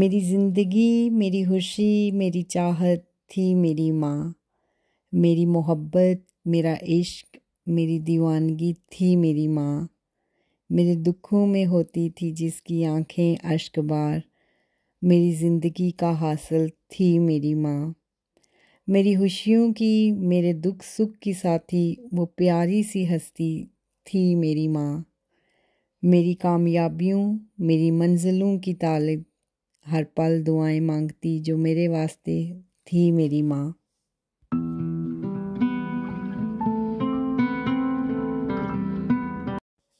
मेरी ज़िंदगी मेरी खुशी मेरी चाहत थी मेरी माँ मेरी मोहब्बत मेरा इश्क मेरी दीवानगी थी मेरी माँ मेरे दुखों में होती थी जिसकी आंखें अश्कबार मेरी ज़िंदगी का हासिल थी मेरी माँ मेरी खुशियों की मेरे दुख सुख की साथी वो प्यारी सी हस्ती थी मेरी माँ मेरी कामयाबियों मेरी मंजिलों की तालब हर पल दुआएं मांगती जो मेरे वास्ते थी मेरी माँ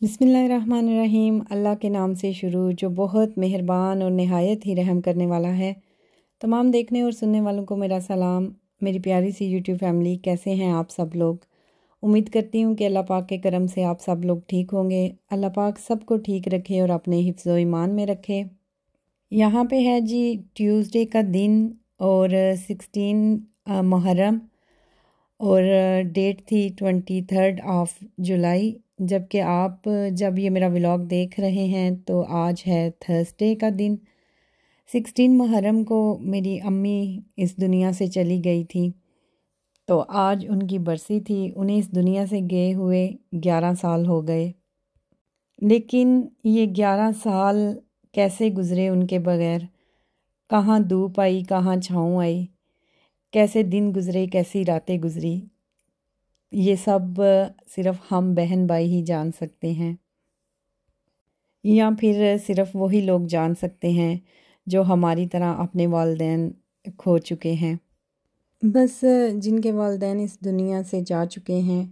बसमीम अल्लाह के नाम से शुरू जो बहुत मेहरबान और नहायत ही रहम करने वाला है तमाम देखने और सुनने वालों को मेरा सलाम मेरी प्यारी सी यूट्यूब फैमिली कैसे हैं आप सब लोग उम्मीद करती हूँ कि अल्लाह पाक के करम से आप सब लोग ठीक होंगे अल्लाह पाक सबको ठीक रखे और अपने हिफ्ज़ ईमान में रखे यहाँ पे है जी ट्यूसडे का दिन और सिक्सटीन मुहर्रम और डेट थी ट्वेंटी थर्ड ऑफ जुलाई जबकि आप जब ये मेरा व्लॉग देख रहे हैं तो आज है थर्सडे का दिन सिक्सटीन मुहर्रम को मेरी अम्मी इस दुनिया से चली गई थी तो आज उनकी बरसी थी उन्हें इस दुनिया से गए हुए ग्यारह साल हो गए लेकिन ये ग्यारह साल कैसे गुज़रे उनके बगैर कहाँ धूप आई कहाँ छाँव आई कैसे दिन गुज़रे कैसी रातें गुज़री ये सब सिर्फ हम बहन भाई ही जान सकते हैं या फिर सिर्फ वही लोग जान सकते हैं जो हमारी तरह अपने वालदेन खो चुके हैं बस जिनके वालदेन इस दुनिया से जा चुके हैं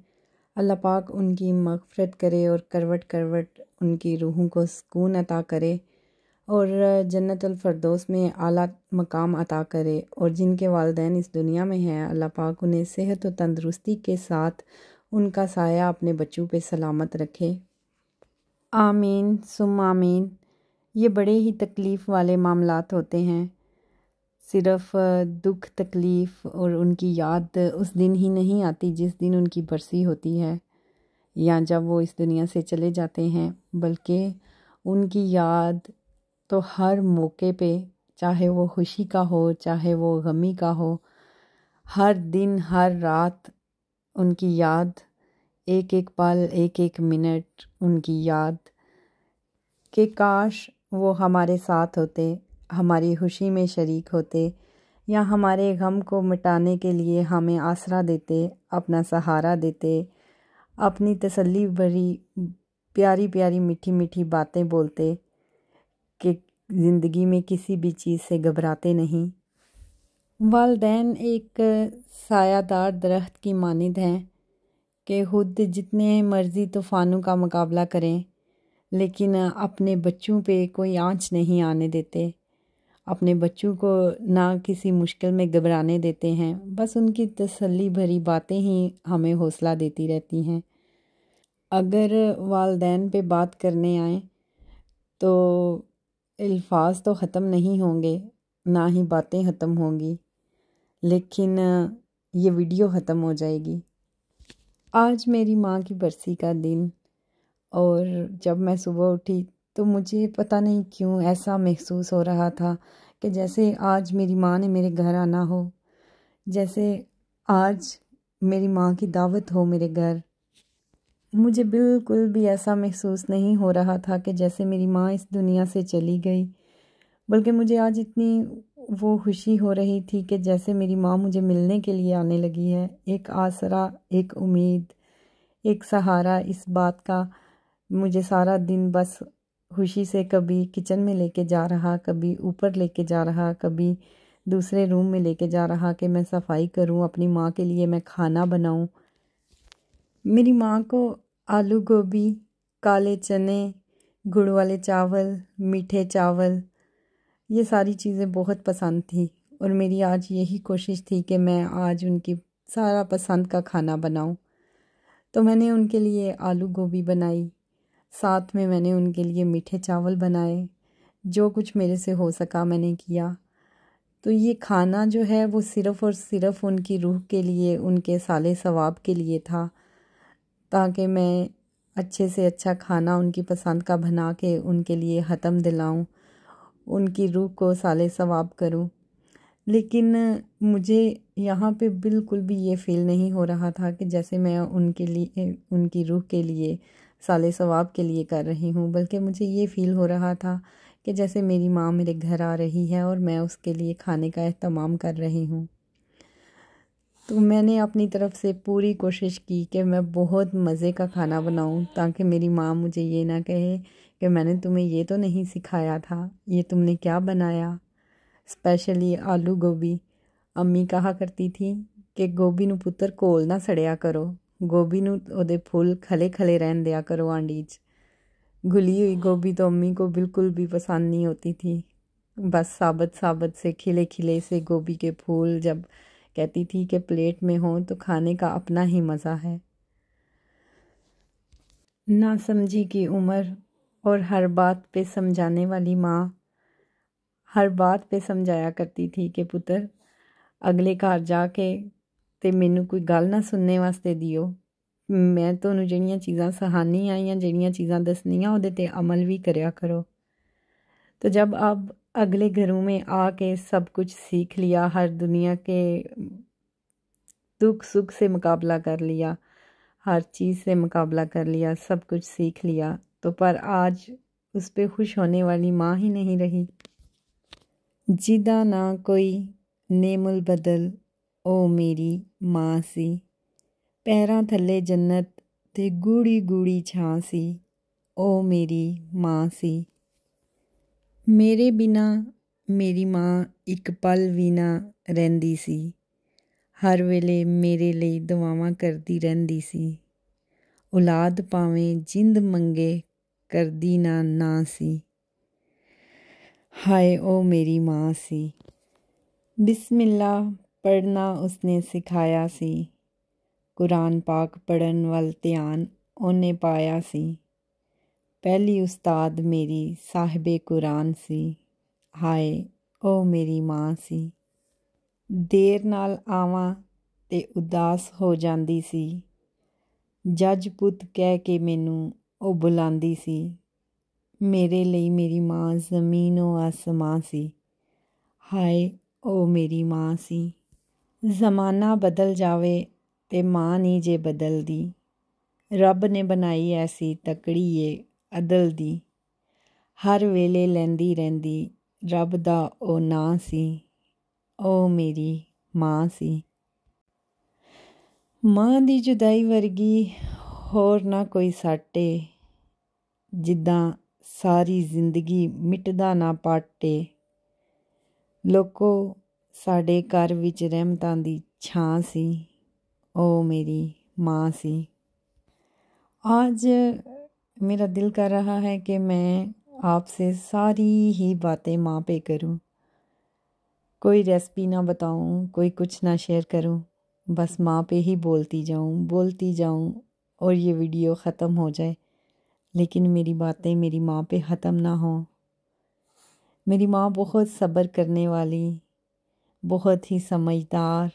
अल्लाह पाक उनकी मगफरत करे और करवट करवट उनकी रूहों को सुकून अता करे और जन्नतफरदोस में आला मकाम अता करे और जिनके वालदेन इस दुनिया में हैं अल्लाह पाक उन्हें सेहत और तंदरुस्ती के साथ उनका साया अपने बच्चों पे सलामत रखे आमीन सुम आमीन ये बड़े ही तकलीफ़ वाले मामला होते हैं सिर्फ दुख तकलीफ़ और उनकी याद उस दिन ही नहीं आती जिस दिन उनकी बरसी होती है या जब वो इस दुनिया से चले जाते हैं बल्कि उनकी याद तो हर मौके पे चाहे वो खुशी का हो चाहे वो गमी का हो हर दिन हर रात उनकी याद एक एक पल एक एक मिनट उनकी याद कि काश वो हमारे साथ होते हमारी खुशी में शरीक होते या हमारे गम को मिटाने के लिए हमें आसरा देते अपना सहारा देते अपनी तसल्ली भरी प्यारी प्यारी मीठी मीठी बातें बोलते कि ज़िंदगी में किसी भी चीज़ से घबराते नहीं वालदेन एक सायादार दरख्त की मानद हैं कि खुद जितने मर्ज़ी तूफ़ानों का मुकाबला करें लेकिन अपने बच्चों पे कोई आंच नहीं आने देते अपने बच्चों को ना किसी मुश्किल में घबराने देते हैं बस उनकी तसल्ली भरी बातें ही हमें हौसला देती रहती हैं अगर वालदेन पे बात करने आए तो अल्फाज तो ख़त्म नहीं होंगे ना ही बातें ख़त्म होंगी लेकिन ये वीडियो ख़त्म हो जाएगी आज मेरी माँ की बरसी का दिन और जब मैं सुबह उठी तो मुझे पता नहीं क्यों ऐसा महसूस हो रहा था कि जैसे आज मेरी माँ ने मेरे घर आना हो जैसे आज मेरी माँ की दावत हो मेरे घर मुझे बिल्कुल भी ऐसा महसूस नहीं हो रहा था कि जैसे मेरी माँ इस दुनिया से चली गई बल्कि मुझे आज इतनी वो खुशी हो रही थी कि जैसे मेरी माँ मुझे मिलने के लिए आने लगी है एक आसरा एक उम्मीद एक सहारा इस बात का मुझे सारा दिन बस खुशी से कभी किचन में लेके जा रहा कभी ऊपर लेके जा रहा कभी दूसरे रूम में लेके जा रहा कि मैं सफाई करूं अपनी माँ के लिए मैं खाना बनाऊं मेरी माँ को आलू गोभी काले चने गुड़ वाले चावल मीठे चावल ये सारी चीज़ें बहुत पसंद थी और मेरी आज यही कोशिश थी कि मैं आज उनकी सारा पसंद का खाना बनाऊं तो मैंने उनके लिए आलू गोभी बनाई साथ में मैंने उनके लिए मीठे चावल बनाए जो कुछ मेरे से हो सका मैंने किया तो ये खाना जो है वो सिर्फ़ और सिर्फ़ उनकी रूह के लिए उनके साले सवाब के लिए था ताकि मैं अच्छे से अच्छा खाना उनकी पसंद का बना के उनके लिए हतम दिलाऊं उनकी रूह को साले सवाब करूं लेकिन मुझे यहाँ पे बिल्कुल भी ये फील नहीं हो रहा था कि जैसे मैं उनके लिए उनकी रूह के लिए साले सवाब के लिए कर रही हूँ बल्कि मुझे ये फ़ील हो रहा था कि जैसे मेरी माँ मेरे घर आ रही है और मैं उसके लिए खाने का अहतमाम कर रही हूँ तो मैंने अपनी तरफ से पूरी कोशिश की कि मैं बहुत मज़े का खाना बनाऊं ताकि मेरी माँ मुझे ये ना कहे कि मैंने तुम्हें ये तो नहीं सिखाया था ये तुमने क्या बनाया स्पेशली आलू गोभी अम्मी कहा करती थी कि गोभी नु पुत्र कोल ना सड़िया करो गोभी ਨੂੰ फूल खले खले रहन दिया करो आंडी च 'ਚ हुई गोभी तो अम्मी को बिल्कुल भी पसंद नहीं होती थी बस साबत साबत से खिले खिले से गोभी के फूल जब कहती थी कि प्लेट में हो तो खाने का अपना ही मज़ा है ना समझी की उम्र और हर बात पे समझाने वाली माँ हर बात पे समझाया करती थी कि पुत्र अगले घर जाके ते मैनू कोई गल ना सुनने वास्ते दियो मैं तो जड़ियाँ चीज़ा सहानी हाँ या जड़िया चीज़ा दसनियाँ वे अमल भी करो तो जब आप अगले घरों में आके सब कुछ सीख लिया हर दुनिया के दुख सुख से मुकाबला कर लिया हर चीज़ से मुकाबला कर लिया सब कुछ सीख लिया तो पर आज उस पर खुश होने वाली माँ ही नहीं रही जिदा ना कोई नेमुल बदल ओ मेरी माँ सी पैर थले जन्नत ते गूड़ी गूड़ी छां सी ओ मेरी माँ सी ਮੇਰੇ ਬਿਨਾ ਮੇਰੀ ਮਾਂ ਇੱਕ ਪਲ ਵੀ ਨਾ ਰਹਿੰਦੀ ਸੀ ਹਰ ਵੇਲੇ ਮੇਰੇ ਲਈ ਦੁਆਵਾਂ ਕਰਦੀ ਰਹਿੰਦੀ ਸੀ ਔਲਾਦ ਪਾਵੇਂ ਜਿੰਦ ਮੰਗੇ ਕਰਦੀ ਨਾ ਨਾ ਸੀ ਹਾਏ ਉਹ ਮੇਰੀ ਮਾਂ ਸੀ ਬਿਸਮਿਲ੍ਲਾ ਪੜਨਾ ਉਸਨੇ ਸਿਖਾਇਆ ਸੀ ਕੁਰਾਨ ਪਾਕ ਪੜਨ ਵੱਲ ਧਿਆਨ ਉਹਨੇ ਪਾਇਆ ਸੀ ਪਹਿਲੀ ਉਸਤਾਦ ਮੇਰੀ ਸਾਹਿਬੇ ਕੁਰਾਨ ਸੀ ਹਾਏ ਉਹ ਮੇਰੀ ਮਾਂ ਸੀ ਦੇਰ ਨਾਲ ਆਵਾਂ ਤੇ ਉਦਾਸ ਹੋ ਜਾਂਦੀ ਸੀ ਜੱਜ ਪੁੱਤ ਕਹਿ ਕੇ ਮੈਨੂੰ ਉਹ ਬੁਲਾਉਂਦੀ ਸੀ ਮੇਰੇ ਲਈ ਮੇਰੀ ਮਾਂ ਜ਼ਮੀਨੋਂ ਆਸਮਾਂ ਸੀ ਹਾਏ ਉਹ ਮੇਰੀ ਮਾਂ ਸੀ ਜ਼ਮਾਨਾ ਬਦਲ ਜਾਵੇ ਤੇ ਮਾਂ ਨਹੀਂ ਜੇ ਬਦਲਦੀ ਰੱਬ ਨੇ ਬਣਾਈ ਐਸੀ ਤਕੜੀ ਏ ਅਦਲ ਦੀ ਹਰ ਵੇਲੇ ਲੈਂਦੀ ਰਹਿੰਦੀ ਰੱਬ ਦਾ ਉਹ ਨਾਂ ਸੀ ਉਹ ਮੇਰੀ ਮਾਂ ਸੀ ਮਾਂ ਦੀ ਜੁਦਾਈ ਵਰਗੀ ਹੋਰ ਨਾ ਕੋਈ ਸਾਟੇ ਜਿੱਦਾਂ ਸਾਰੀ ਜ਼ਿੰਦਗੀ ਮਿਟਦਾ ਨਾ ਪਾਟੇ ਲੋਕੋ ਸਾਡੇ ਘਰ ਵਿੱਚ ਰਹਿਮਤਾਂ ਦੀ ਛਾਂ ਸੀ ਉਹ ਮੇਰੀ ਮਾਂ ਸੀ ਅੱਜ मेरा दिल कर रहा है कि मैं आपसे सारी ही बातें माँ पे करूँ कोई रेसिपी ना बताऊँ कोई कुछ ना शेयर करूँ बस माँ पे ही बोलती जाऊँ बोलती जाऊँ और ये वीडियो ख़त्म हो जाए लेकिन मेरी बातें मेरी माँ पे ख़त्म ना हों मेरी माँ बहुत सब्र करने वाली बहुत ही समझदार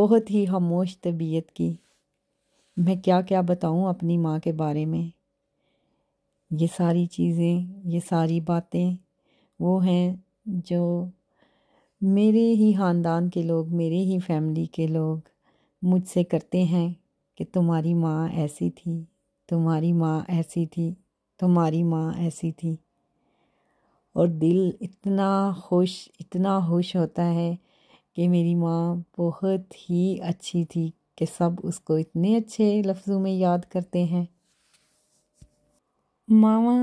बहुत ही खामोश तबीयत की मैं क्या क्या बताऊं अपनी माँ के बारे में ये सारी चीज़ें ये सारी बातें वो हैं जो मेरे ही ख़ानदान के लोग मेरे ही फैमिली के लोग मुझसे करते हैं कि तुम्हारी माँ ऐसी थी तुम्हारी माँ ऐसी थी तुम्हारी माँ ऐसी थी और दिल इतना खुश इतना खुश होता है कि मेरी माँ बहुत ही अच्छी थी कि सब उसको इतने अच्छे लफ्ज़ों में याद करते हैं ਮਾਵਾਂ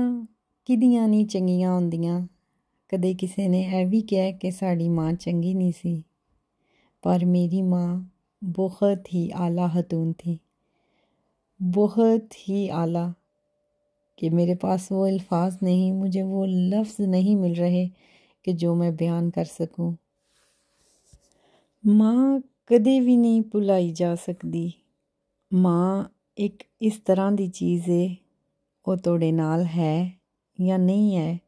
ਕਿਦੀਆਂ नहीं चंगिया होंदिया कदे किसी ने यह भी ਕਿਹਾ कि साड़ी माँ चंगी नहीं सी पर मेरी माँ बहुत ही आला हतून थी बहुत ही आला कि मेरे पास वो अल्फाज नहीं मुझे वो लफ्ज़ नहीं मिल रहे कि जो मैं बयान कर सकूं माँ ਕਦੇ ਵੀ ਨਹੀਂ ਭੁਲਾਈ ਜਾ ਸਕਦੀ ਮਾਂ ਇੱਕ ਇਸ ਤਰ੍ਹਾਂ ਦੀ ਚੀਜ਼ ਏ ਉਹ ਤੁਹਾਡੇ ਨਾਲ ਹੈ ਜਾਂ ਨਹੀਂ ਹੈ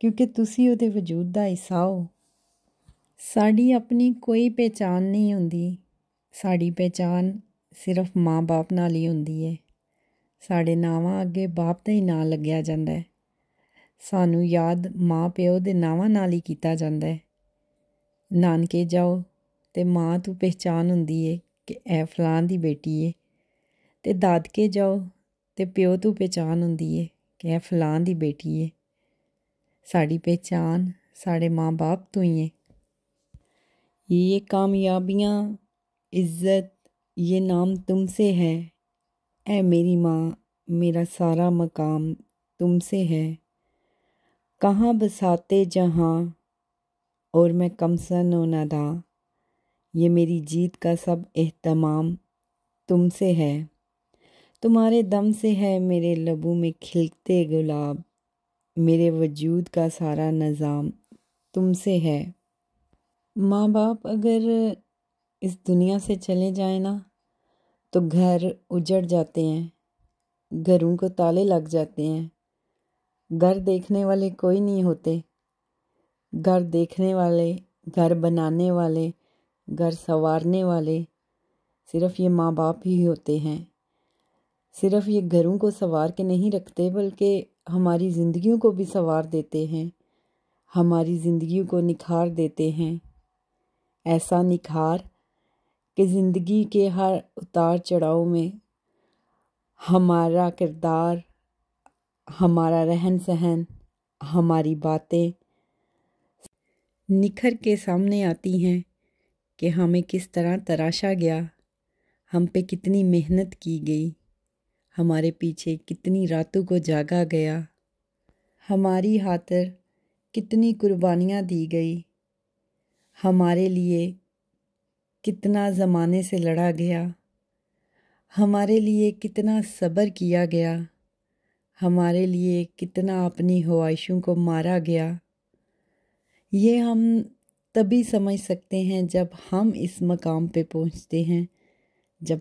ਕਿਉਂਕਿ ਤੁਸੀਂ ਉਹਦੇ ਵਜੂਦ ਦਾ ਹਿੱਸਾ ਹੋ ਸਾਡੀ ਆਪਣੀ ਕੋਈ ਪਛਾਣ ਨਹੀਂ ਹੁੰਦੀ ਸਾਡੀ ਪਛਾਣ ਸਿਰਫ ਮਾਂ-ਬਾਪ ਨਾਲ ਹੀ ਹੁੰਦੀ ਹੈ ਸਾਡੇ ਨਾਵਾਂ ਅੱਗੇ ਬਾਪ ਦਾ ਹੀ ਨਾਮ ਲੱਗਿਆ ਜਾਂਦਾ ਹੈ ਸਾਨੂੰ ਯਾਦ ਮਾਂ-ਪਿਓ ਦੇ ਨਾਵਾਂ ਨਾਲ ਹੀ ਕੀਤਾ ਜਾਂਦਾ ਹੈ ਨਾਨਕੇ ਜਾਓ ਤੇ ਮਾਂ ਤੂੰ ਪਹਿਚਾਨ ਹੁੰਦੀ ਏ ਕਿ ਐ ਫਲਾਂ ਦੀ ਬੇਟੀ ਏ ਤੇ ਦਾਦਕੇ ਜਾਓ ਤੇ ਪਿਓ ਤੂੰ ਪਹਿਚਾਨ ਹੁੰਦੀ ਏ ਕਿ ਐ ਫਲਾਂ ਦੀ ਬੇਟੀ ਏ ਸਾਡੀ ਪਹਿਚਾਨ ਸਾਡੇ ਮਾਂ-ਬਾਪ ਤੋਂ ਹੀ ਏ ਇਹ ਕਾਮਯਾਬੀਆਂ ਇੱਜ਼ਤ ਇਹ ਨਾਮ ਤੁਮਸੇ ਹੈ ਐ ਮੇਰੀ ਮਾਂ ਮੇਰਾ ਸਾਰਾ ਮਕਾਮ ਤੁਮਸੇ ਹੈ कहाँ ਬਸਾਤੇ ਜਹਾਂ ਔਰ ਮੈਂ ਕਮਸਨ व ਦਾ ये मेरी जीत का सब एहतमाम तुमसे है तुम्हारे दम से है मेरे लबों में खिलते गुलाब मेरे वजूद का सारा निज़ाम तुमसे है माँ बाप अगर इस दुनिया से चले जाए ना तो घर उजड़ जाते हैं घरों को ताले लग जाते हैं घर देखने वाले कोई नहीं होते घर देखने वाले घर बनाने वाले घर संवारने वाले सिर्फ ये माँ बाप ही होते हैं सिर्फ ये घरों को संवार के नहीं रखते बल्कि हमारी ज़िंदगियों को भी संवार देते हैं हमारी ज़िंदगियों को निखार देते हैं ऐसा निखार कि ज़िंदगी के हर उतार चढ़ाव में हमारा किरदार हमारा रहन सहन हमारी बातें निखर के सामने आती हैं कि हमें किस तरह तराशा गया हम पे कितनी मेहनत की गई हमारे पीछे कितनी रातों को जागा गया हमारी हाथर कितनी कुर्बानियाँ दी गई हमारे लिए कितना ज़माने से लड़ा गया हमारे लिए कितना सब्र किया गया हमारे लिए कितना अपनी ख्वाहिशों को मारा गया ये हम तभी समझ सकते हैं जब हम इस मकाम पे पहुंचते हैं जब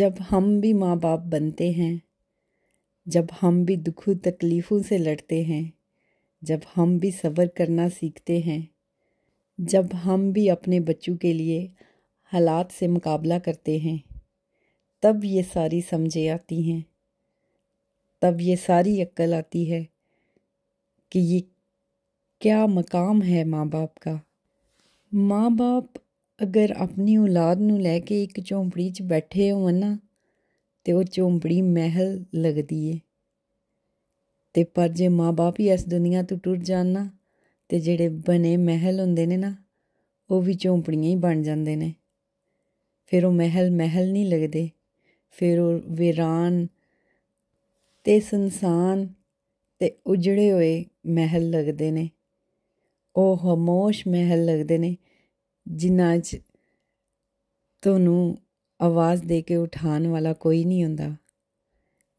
जब हम भी माँ बाप बनते हैं जब हम भी दुखों तकलीफ़ों से लड़ते हैं जब हम भी सब्र करना सीखते हैं जब हम भी अपने बच्चों के लिए हालात से मुकाबला करते हैं तब ये सारी समझें आती हैं तब ये सारी अक्ल आती है कि ये क्या मकाम है माँ बाप का ਮਾਂ-ਬਾਪ ਅਗਰ ਆਪਣੀ ਔਲਾਦ ਨੂੰ ਲੈ ਕੇ ਇੱਕ ਝੌਂਪੜੀ 'ਚ ਬੈਠੇ ਹੋਣ ਨਾ ਤੇ ਉਹ ਝੌਂਪੜੀ ਮਹਿਲ ਲੱਗਦੀ ਏ ਤੇ ਪਰ ਜੇ ਮਾਂ-ਬਾਪ ਹੀ ਇਸ ਦੁਨੀਆ ਤੋਂ ਟੁੱਟ ਜਾਣ ਨਾ ਤੇ ਜਿਹੜੇ ਬਨੇ ਮਹਿਲ ਹੁੰਦੇ ਨੇ ਨਾ ਉਹ ਵੀ ਝੌਂਪੜੀਆਂ ਹੀ ਬਣ ਜਾਂਦੇ ਨੇ ਫਿਰ ਉਹ ਮਹਿਲ ਮਹਿਲ ਨਹੀਂ ਲੱਗਦੇ ਫਿਰ ਉਹ ਵਿਰਾਨ ਤੇ ਸੰਸਾਨ ਤੇ ਉਜੜੇ ਹੋਏ ਮਹਿਲ ਲੱਗਦੇ ਨੇ ਉਹ ਖਾਮੋਸ਼ ਮਹਿਲ ਲੱਗਦੇ ਨੇ ਜਿਨ੍ਹਾਂ 'ਚ ਤੁਹਾਨੂੰ ਆਵਾਜ਼ ਦੇ ਕੇ ਉਠਾਣ ਵਾਲਾ ਕੋਈ ਨਹੀਂ ਹੁੰਦਾ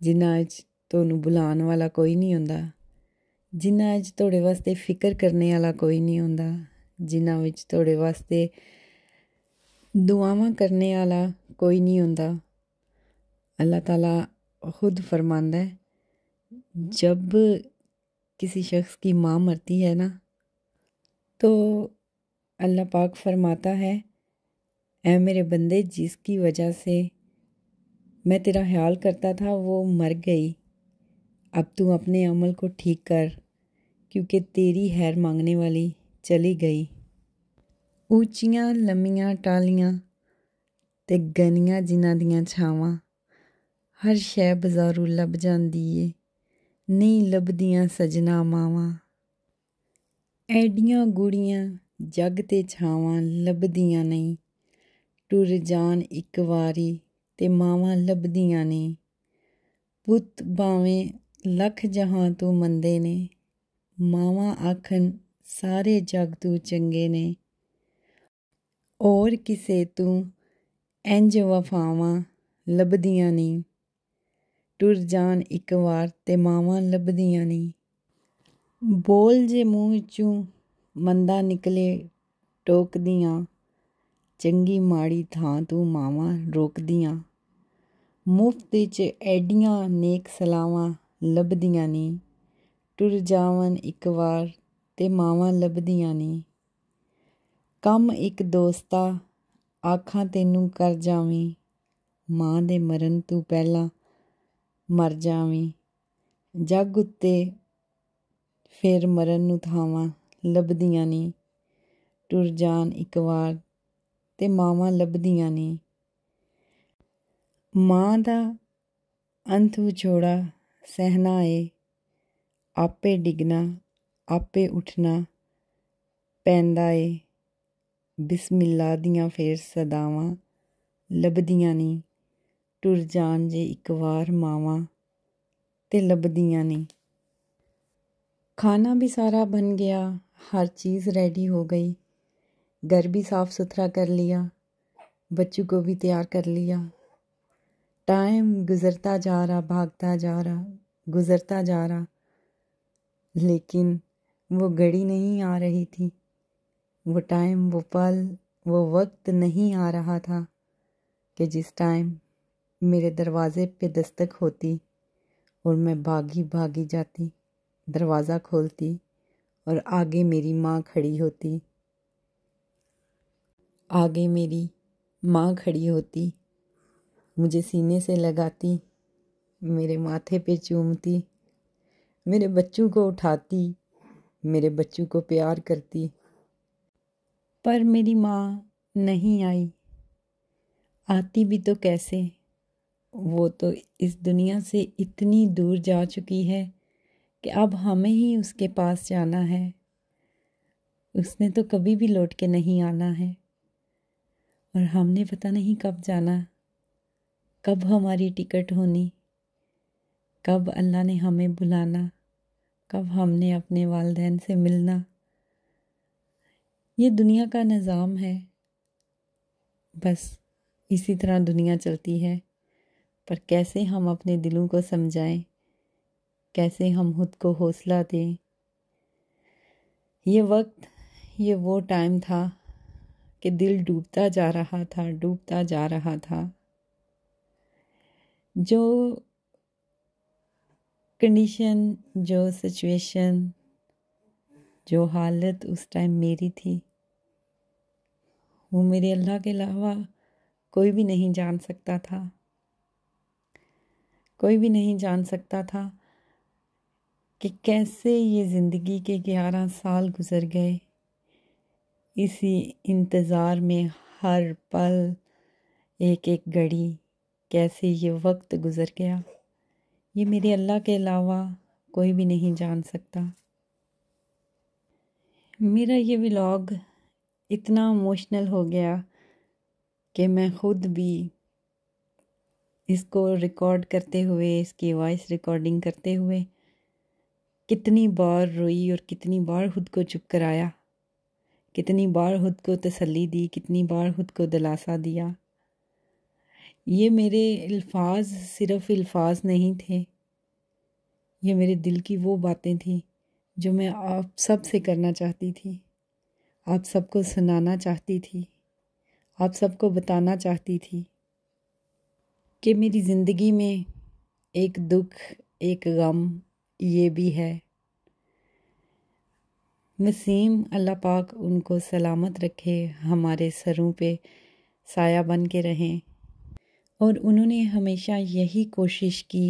ਜਿਨ੍ਹਾਂ 'ਚ ਤੁਹਾਨੂੰ ਬੁਲਾਉਣ ਵਾਲਾ ਕੋਈ ਨਹੀਂ ਹੁੰਦਾ ਜਿਨ੍ਹਾਂ 'ਚ ਤੁਹਾਡੇ ਵਾਸਤੇ ਫਿਕਰ ਕਰਨੇ ਵਾਲਾ ਕੋਈ ਨਹੀਂ ਹੁੰਦਾ ਜਿਨ੍ਹਾਂ ਵਿੱਚ ਤੁਹਾਡੇ ਵਾਸਤੇ ਦੁਆਵਾਂ ਕਰਨੇ ਵਾਲਾ ਕੋਈ ਨਹੀਂ ਹੁੰਦਾ ਅੱਲਾਹ ਤਾਲਾ ਖੁਦ ਫਰਮਾਂਦਾ ਹੈ ਜਦ ਕਿਸੇ ਸ਼ਖਸ ਦੀ ਮਾਂ ਮਰਦੀ ਹੈ ਨਾ तो अल्लाह पाक फरमाता है ए मेरे बंदे जिसकी वजह से मैं तेरा ख्याल करता था वो मर गई अब तू अपने अमल को ठीक कर क्योंकि तेरी हैर मांगने वाली चली गई ऊंचियां लम्बिया टालियां ते ਗਨੀਆਂ जिन्हों ਦੀਆਂ ਛਾਵਾਂ हर ਸ਼ੈ ਬਜ਼ਾਰੂ लभ ਜਾਂਦੀ ਏ नहीं ਲੱਭਦੀਆਂ ਸਜਣਾ ਐਡੀਆਂ ਗੂੜੀਆਂ ਜੱਗ ਤੇ ਛਾਵਾਂ ਲੱਭਦੀਆਂ ਨਹੀਂ ਟੁਰ ਜਾਣ ਇੱਕ ਵਾਰੀ ਤੇ ਮਾਵਾਂ ਲੱਭਦੀਆਂ ਨਹੀਂ ਪੁੱਤ ਬਾਵੇਂ ਲੱਖ ਜਹਾਂ ਤੋਂ ਮੰਦੇ ਨੇ ਮਾਵਾਂ ਆਖਣ ਸਾਰੇ ਜਗ ਤੋਂ ਚੰਗੇ ਨੇ ਔਰ ਕਿਸੇ ਤੋਂ ਇੰਜ ਵਫਾਵਾਂ ਲੱਭਦੀਆਂ ਨਹੀਂ ਟੁਰ ਜਾਣ ਇੱਕ ਵਾਰ ਤੇ ਮਾਵਾਂ ਲੱਭਦੀਆਂ ਨਹੀਂ ਬੋਲ ਜੇ ਮੂੰਹ ਵਿੱਚੋਂ ਮੰਦਾ ਨਿਕਲੇ ਟੋਕਦੀਆਂ ਚੰਗੀ ਮਾੜੀ ਥਾਂ ਤੂੰ ਮਾਵਾਂ ਰੋਕਦੀਆਂ ਮੁਫਤ ਵਿੱਚ ਐਡੀਆਂ ਨੇਕ ਸਲਾਵਾਂ ਲੱਭਦੀਆਂ ਨਹੀਂ ਟੁਰ ਜਾਵਨ ਇੱਕ ਵਾਰ ਤੇ ਮਾਵਾਂ ਲੱਭਦੀਆਂ ਨਹੀਂ ਕੰਮ ਇੱਕ ਦੋਸਤਾ ਆਖਾਂ ਤੈਨੂੰ ਕਰ ਜਾਵੀਂ ਮਾਂ ਦੇ ਮਰਨ ਤੋਂ ਪਹਿਲਾਂ ਮਰ ਜਾਵੀਂ ਜੱਗ ਉੱਤੇ ਫੇਰ ਮਰਨ ਨੂੰ ਥਾਵਾਂ ਲੱਭਦੀਆਂ ਨਹੀਂ ਟੁਰ ਜਾਣ ਇੱਕ ਵਾਰ ਤੇ ਮਾਵਾਂ ਲੱਭਦੀਆਂ ਨਹੀਂ ਮਾਂ ਦਾ ਅੰਤ ਵਿਛੋੜਾ ਸਹਿਣਾ ਏ ਆਪੇ ਡਿਗਣਾ ਆਪੇ ਉੱਠਣਾ ਪੈਂਦਾ ਏ ਬਿਸਮਿਲ੍ਲਾ ਦੀਆਂ ਫੇਰ ਸਦਾਵਾਂ ਲੱਭਦੀਆਂ ਨਹੀਂ ਟੁਰ ਜਾਣ ਜੇ ਇੱਕ ਵਾਰ ਮਾਵਾਂ ਤੇ ਲੱਭਦੀਆਂ ਨਹੀਂ खाना भी सारा बन गया हर चीज़ रेडी हो गई घर भी साफ़ सुथरा कर लिया बच्चों को भी तैयार कर लिया टाइम गुज़रता जा रहा भागता जा रहा गुज़रता जा रहा लेकिन वो घड़ी नहीं आ रही थी वो टाइम वो पल वो वक्त नहीं आ रहा था कि जिस टाइम मेरे दरवाज़े पे दस्तक होती और मैं भागी भागी जाती दरवाज़ा खोलती और आगे मेरी माँ खड़ी होती आगे मेरी माँ खड़ी होती मुझे सीने से लगाती मेरे माथे पे चूमती मेरे बच्चों को उठाती मेरे बच्चों को प्यार करती पर मेरी माँ नहीं आई आती भी तो कैसे वो तो इस दुनिया से इतनी दूर जा चुकी है कि अब हमें ही उसके पास जाना है उसने तो कभी भी लौट के नहीं आना है और हमने पता नहीं कब जाना कब हमारी टिकट होनी कब अल्लाह ने हमें बुलाना कब हमने अपने वालदेन से मिलना ये दुनिया का निज़ाम है बस इसी तरह दुनिया चलती है पर कैसे हम अपने दिलों को समझाएं कैसे हम खुद को हौसला दें ये वक्त ये वो टाइम था कि दिल डूबता जा रहा था डूबता जा रहा था जो कंडीशन जो सिचुएशन जो हालत उस टाइम मेरी थी वो मेरे अल्लाह के अलावा कोई भी नहीं जान सकता था कोई भी नहीं जान सकता था कि कैसे ये ज़िंदगी के ग्यारह साल गुज़र गए इसी इंतज़ार में हर पल एक एक घड़ी कैसे ये वक्त गुज़र गया ये मेरे अल्लाह के अलावा कोई भी नहीं जान सकता मेरा ये व्लॉग इतना इमोशनल हो गया कि मैं ख़ुद भी इसको रिकॉर्ड करते हुए इसकी वॉइस रिकॉर्डिंग करते हुए कितनी बार रोई और कितनी बार खुद को चुप कराया कितनी बार खुद को तसल्ली दी कितनी बार खुद को दिलासा दिया ये मेरे अल्फाज सिर्फ अल्फाज नहीं थे ये मेरे दिल की वो बातें थी जो मैं आप सब से करना चाहती थी आप सबको सुनाना चाहती थी आप सबको बताना चाहती थी कि मेरी ज़िंदगी में एक दुख एक गम ये भी है नसीम अल्लाह पाक उनको सलामत रखे हमारे सरों पे साया बन के रहें और उन्होंने हमेशा यही कोशिश की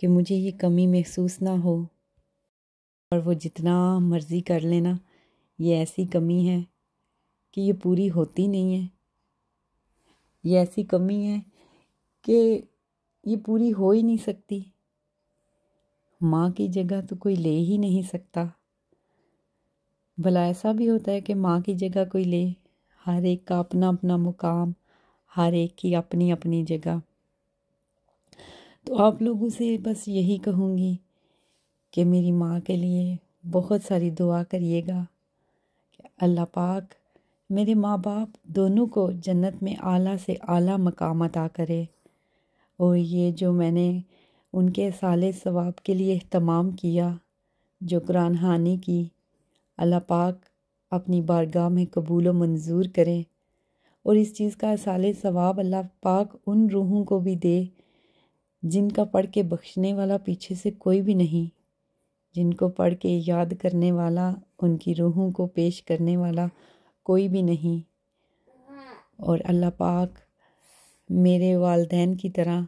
कि मुझे ये कमी महसूस ना हो और वो जितना मर्ज़ी कर लेना ये ऐसी कमी है कि ये पूरी होती नहीं है ये ऐसी कमी है कि ये पूरी हो ही नहीं सकती माँ की जगह तो कोई ले ही नहीं सकता भला ऐसा भी होता है कि माँ की जगह कोई ले हर एक का अपना अपना मुकाम हर एक की अपनी अपनी जगह तो आप लोगों से बस यही कहूँगी कि मेरी माँ के लिए बहुत सारी दुआ करिएगा कि अल्लाह पाक मेरे माँ बाप दोनों को जन्नत में आला से आला मकाम अदा करे और ये जो मैंने उनके साल सवाब के लिए अहतमाम किया जो कुरान हानी की अल्लाह पाक अपनी बारगाह में कबूल व मंजूर करें और इस चीज़ का साल सवाब अल्लाह पाक उन रूहों को भी दे जिनका पढ़ के बख्शने वाला पीछे से कोई भी नहीं जिनको पढ़ के याद करने वाला उनकी रूहों को पेश करने वाला कोई भी नहीं और अल्लाह पाक मेरे वालदेन की तरह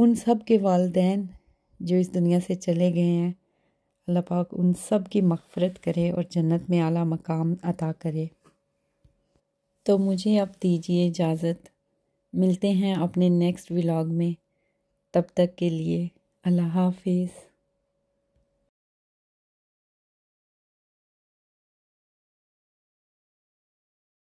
उन सब के वालदेन जो इस दुनिया से चले गए हैं अल्लाह पाक उन सब की मफ़रत करे और जन्नत में आला मकाम अता करे तो मुझे अब दीजिए इजाज़त मिलते हैं अपने नेक्स्ट व्लॉग में तब तक के लिए अल्लाह हाफिज़